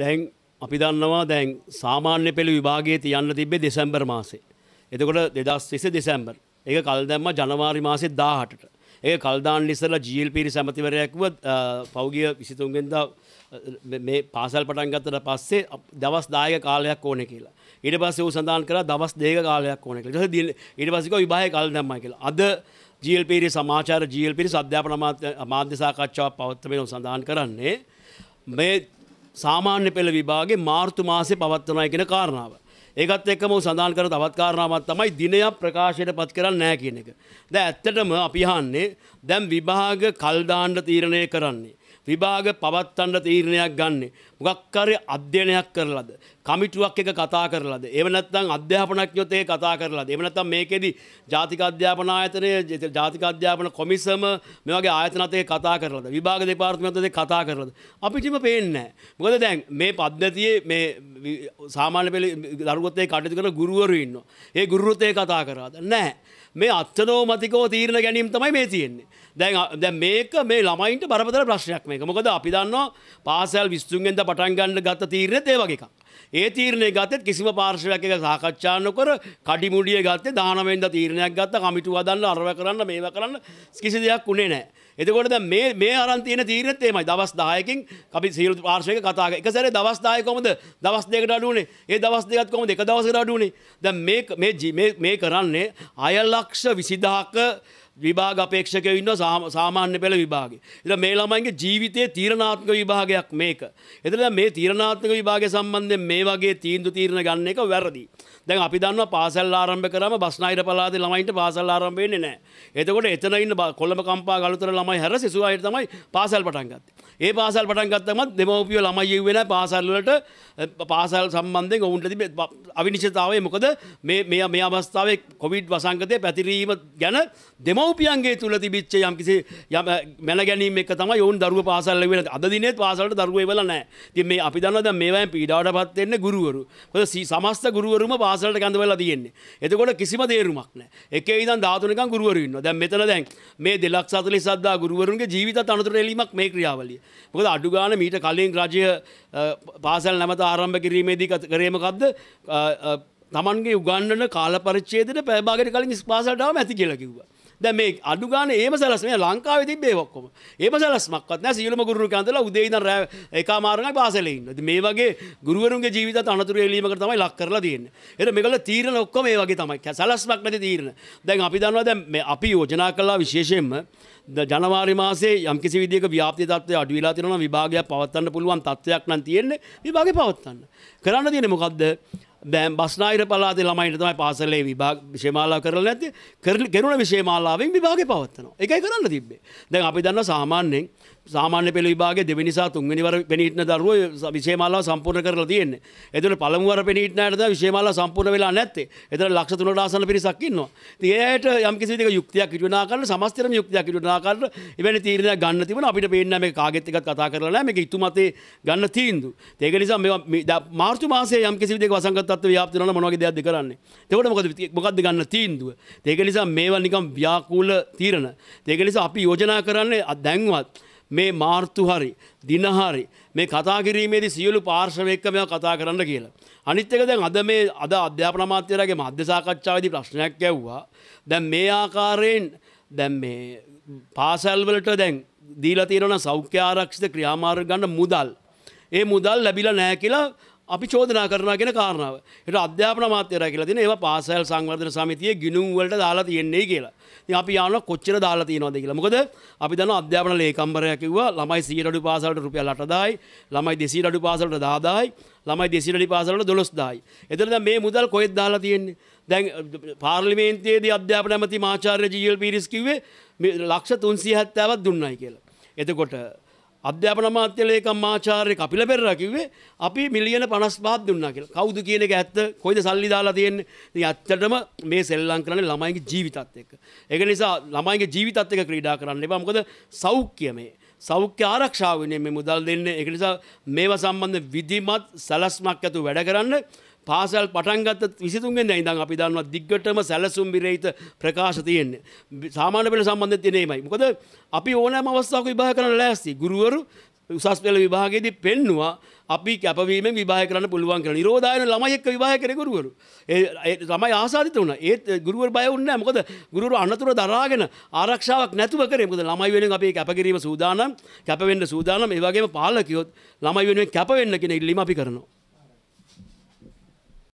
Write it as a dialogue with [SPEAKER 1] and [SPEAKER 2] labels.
[SPEAKER 1] දැන් අපි දන්නවා දැන් සාමාන්‍ය පෙළ විභාගයේ තියන්න තිබ්බේ දෙසැම්බර් මාසේ. එතකොට 2020 දෙසැම්බර්. ඒක කල් දැම්ම ජනවාරි මාසේ 18ට. ඒ කල්දාන් ඉස්සල ජීල්පිරි සැමතිවරයක්ව පෞගිය විසිතුන්ගෙන්ද මේ පාසල් පටන් ගත්තට පස්සේ දවස් දායක කාලයක් ඕන කියලා. ඊට පස්සේ ඌ සඳහන් කළා දවස් දෙක කාලයක් ඕන කියලා. ඊට පස්සේ කිව්වා විභාගය කල් දැම්මයි කියලා. අද ජීල්පිරි සමාජාචාර ජීල්පිරි අධ්‍යාපන අමාත්‍ය සාකච්ඡාවක් පවත්වමින් සඳහන් කරන්නේ මේ සාමාන්‍ය පෙළ විභාගේ මාර්තු මාසේ පවත්වනයි කියන කාරණාව. ඒකත් එක්කම සඳහන් කර තවත් කාරණාවක් තමයි දිනයක් ප්‍රකාශයට පත් කරන්නේ නැහැ කියන එක. දැන් ඇත්තටම අපි අහන්නේ දැන් විභාග කල් දාන්න තීරණය කරන්නේ. විභාග පවත්වන්න තීරණයක් ගන්න. මොකක්කරය අධ්‍යයනයක් කරලද. කමිටුවක් එක කතා කරලද. එවනත්තං අධ්‍යාපනඥොතය කතා කරලද. එවනත්තම් මේකෙදි ජාතික අධ්‍යාපන ආයතනය ජාතික අධ්‍යාපන කොමිසම මේගේ ආයතනතය කතා කරලද. විභාග දෙපාර්තමයොතද කතා කරලද. අපිටිම පේන්නෑ. මොකද දැන් මේ පද්ධතියේ මේ සාමාන්‍ය පෙළ දරුවතේ කටයුතු කරන ගුරුවරු ඉන්නවා. ඒ ගුරුවෘතය කතා කරාද. නෑ. මේ අත්තනෝමතිකෝ තීරණ ගැනීම තමයි මේ තියෙන්නේ. දැන් දැන් මේක මේ ළමයින්ට බරපතල ප්‍රශ්නයක් මේක. මොකද අපි දන්නවා පාසල් 23 වෙනිදා පටන් ගන්න ගත තීරණෙත් ඒ වගේ එකක්. ඒ තීරණය ගත්තෙත් කිසිම පාර්ශවයක් එක සාකච්ඡා නොකර කඩිමුඩිය ගත්තේ 19 වෙනිදා තීරණයක් ගත්තා කමිටුව හදන්න අරව කරන්න මේව කරන්න කිසි දෙයක් උනේ නැහැ. එතකොට දැන් මේ මේ අරන් තියෙන තීරණෙත් එහෙමයි. දවස් 10කින් අපි සියලු පාර්ශවයක කතා කරා. එක සැරේ දවස් 10 කොහොමද? දවස් දෙකකට අඩු උනේ. ඒ දවස් දෙකත් කොහොමද? එක දවසකට අඩු උනේ. දැන් මේ මේ මේ කරන්නේ අය ලක්ෂ 20000ක විභාග අපේක්ෂකයෝ ඉන්නවා සාමාන්‍ය පෙළ විභාගේ. ඉතින් මේ ළමයින්ගේ ජීවිතයේ තීරණාත්මක විභාගයක් මේක. එතන මේ තීරණාත්මක විභාගය සම්බන්ධයෙන් මේ වගේ තීන්දුව තීරණ ගන්න එක වැරදි. දැන් අපි දන්නවා පාසල් ආරම්භ කරාම බස්නාහිර පළාතේ ළමයින්ට පාසල් ආරම්භ වෙන්නේ නැහැ. එතකොට එතන ඉන්න කොළඹ කම්පා ගලුතර ළමයි හැර සිසු අයට තමයි පාසල් පටන් ගත්තේ. ඒ පාසල් පටන් ගත්තමත් දෙමව්පියෝ ළමයි යෙව්වේ නැහැ පාසල් වලට පාසල් සම්බන්ධයෙන් ඔවුන්ට තිබෙ අවිනිශ්චිතතාවය මොකද මේ මේ මේ අවස්ථාවේ කොවිඩ් වසංගතය පැතිරීම ගැන දෙමව්පියන්ගේ තුල තිබිච්ච යම්කිසි යම් මැන ගැනීම එක තමයි ඔවුන් දරුවෝ පාසල් වෙන අද දිනේ පාසලට දරුවෝ එවලා නැහැ. ඉතින් මේ අපි දන්නවා දැන් මේවායින් පීඩාවටපත් වෙන්නේ ගුරුවරු. මොකද සමස්ත ගුරුවරුම පාසලට කැඳ වෙලා තියෙන්නේ. එතකොට කිසිම තේරුමක් නැහැ. එකේ ඉඳන් 13 නිකන් ගුරුවරු ඉන්නවා. දැන් මෙතන දැන් මේ 247 ගුරුවරුන්ගේ ජීවිත අනතුරට එළීමක් මේ ක්‍රියාවලිය. මොකද අඩුගාන මීට කලින් රජය පාසල් නැමත ආරම්භ කිරීමේදී කරේමකක්ද තමන්ගේ උගන්නන කාල පරිච්චේදට පැබාගට කලින් ස්පාසල්ටාව ඇති කියලා කිව්වා දැන් මේ අඩු ගානේ ඒම සලස් මේ ලංකාවේ තිබ්බේ ඔක්කොම. ඒම සලස්මක්වත් නැහැ සියලුම ගුරුවරු කැඳලා උදේ ඉඳන් රෑ එකමාරණයි පාසලේ ඉන්න. ඉතින් මේ වගේ ගුරුවරුන්ගේ ජීවිතات අනතුරු එළීමකට තමයි ලක් කරලා තියෙන්නේ. ඒතර මේගොල්ල තීරණ ඔක්කොම මේ වගේ තමයි. සලස්මක් නැති තීරණ. දැන් අපි දන්නවා දැන් මේ අපි යෝජනා කළා විශේෂයෙන්ම ජනවාරි මාසේ යම්කිසි විදිහක ව්‍යාප්ති තත්ත්වය අඩු වෙලා තියෙනවා නම් විභාගයක් පවත්වන්න පුළුවන් තත්ත්වයක් නම් තියෙන්නේ විභාගේ පවත්වන්න. කරන්න තියෙන්නේ මොකද්ද? දැම් බස්නාහිර පලාති ළමයිට තමයි පාසලේ විභාග විශේමාලා කරලා නැති කරන කෙරුණ විශේමාලාවෙන් විභාග පවත්වනවා එකයි කරන්න තිබේ දැන් අපි දන්න සාමාන්‍යෙන් සාමාන්‍ය පෙළ විභාගේ දෙවෙනි සහ තුන්වෙනි වර පෙනීටන දරුවෝ විශේෂමාලාව සම්පූර්ණ කරලා තියෙන්නේ. එතන පළමු වර පෙනීටනට තමයි විශේෂමාලාව සම්පූර්ණ වෙලා නැත්තේ. එතන ලක්ෂ 3කට ආසන්න පිරිසක් ඉන්නවා. ඉතින් ඒයට යම් කිසි විදිහක යුක්තියක් ඉදිරියට ආකාරන සමස්තරම යුක්තියක් ඉදිරියට ආකාරන ඉවැනි තීරණයක් ගන්න තිබුණා. අපිට පේන්නේ මේක කාගෙත් එකක් කතා කරලා නැහැ. මේක ඉතුමතේ ගන්න තීන්දුව. ඒක නිසා මේවා මාර්තු මාසයේ යම් කිසි විදිහක වසංගත තත්ත්ව ව්‍යාප්ත වෙනවා නම් මොන වගේ දෙයක්ද කරන්නේ. එතකොට මොකද මොකද්ද ගන්න තීන්දුව. ඒක නිසා මේවා නිකම් ව්‍යාකූල තීරණ. ඒක නිසා අපි යෝජනා කරන්නේ දැන්වත් මේ මාර්තු හරි දින හරි මේ කතා කිරීමේදී සියලු පාර්ශව එක්ක මේවා කතා කරන්න කියලා. අනිත් එක දැන් අද මේ අද අධ්‍යාපන අමාත්‍යවරයාගේ මධ්‍ය සාකච්ඡාවේදී ප්‍රශ්නයක් ඇහුවා. දැන් මේ ආකාරයෙන් දැන් මේ පාසල් වලට දැන් දීලා තියෙනවා සෞඛ්‍ය ආරක්ෂිත ක්‍රියාමාර්ග ගන්න මුදල්. ඒ මුදල් ලැබිලා නැහැ කියලා අපි චෝදනා කරනවා කියන කාරණාව. ඒට අධ්‍යාපන අමාත්‍යරය කියලා තියෙන ඒවා පාසල් සංවර්ධන සමිතියේ ගිණුම් වලට දාලා තියෙන්නේ කියලා. ඉතින් අපි ආනවා කොච්චර දාලා තියෙනවද කියලා. මොකද අපි දන්නවා අධ්‍යාපන ලේකම්බරයා කිව්වා ළමයි 100 අඩු පාසලට රුපියල් 8000යි, ළමයි 200 අඩු පාසලට 10000යි, ළමයි 200 අඩු පාසලට 12000යි. එතන දැන් මේ මුදල් කොහෙද දාලා තියෙන්නේ? දැන් පාර්ලිමේන්තුවේදී අධ්‍යාපන ඇමති මාචාර්ය ජී.එල්. පීරිස් කිව්වේ ලක්ෂ 370ක් දුන්නයි කියලා. එතකොට අධ්‍යාපන මාත්‍යලේකම් මාචාර්ය කපිල පෙරේරා කිව්වේ අපි මිලියන 55ක් දුන්නා කියලා. කවුද කියන එක ඇත්ත? කොයිද සල්ලි දාලා තියෙන්නේ? ඉතින් ඇත්තටම මේ සෙල්ලම් කරන්නේ ළමයින්ගේ ජීවිතත් එක්ක. ඒක නිසා ළමයින්ගේ ජීවිතත් එක්ක ක්‍රීඩා කරන්න එපා. මොකද සෞඛ්‍ය මේ සෞඛ්‍ය ආරක්ෂාව වෙනුවෙන් මේ මුදල් දෙන්නේ. ඒක නිසා මේවා සම්බන්ධ විධිමත් සැලැස්මක් ඇතුව වැඩ කරන්න පාසල් පටන්ගත විසිතුන්ගෙන් ඉඳන් අපි දන්නවා දිග්ගටම සැලසුම් විරහිත ප්‍රකාශ තියෙන්නේ. සාමාන්‍ය පෙළ සම්බන්ධයෙන් තියෙනේමයි. මොකද අපි ඕනෑම අවස්ථාවක විභාග කරන්න ලෑස්ති. ගුරුවරු උසස් පෙළ විභාගයේදී පෙන්නවා අපි කැපවීමෙන් විභාග කරන්න පුළුවන් කියලා. නිරෝධායන ළමයි එක්ක විභාග කරේ ගුරුවරු. ඒ ළමයි ආසාදිත වුණා. ඒත් ගුරුවරු බය වුණේ නැහැ. මොකද ගුරුවරු අනතුර දරාගෙන ආරක්ෂාවක් නැතුව කරේ. මොකද ළමයි වෙනුවෙන් අපි කැපකිරීම සූදානම්, කැප වෙන්න සූදානම්. ඒ වගේම පාලකයොත් ළමයි වෙනුවෙන් කැප වෙන්න කියන ඉල්ලීම අපි කරනවා.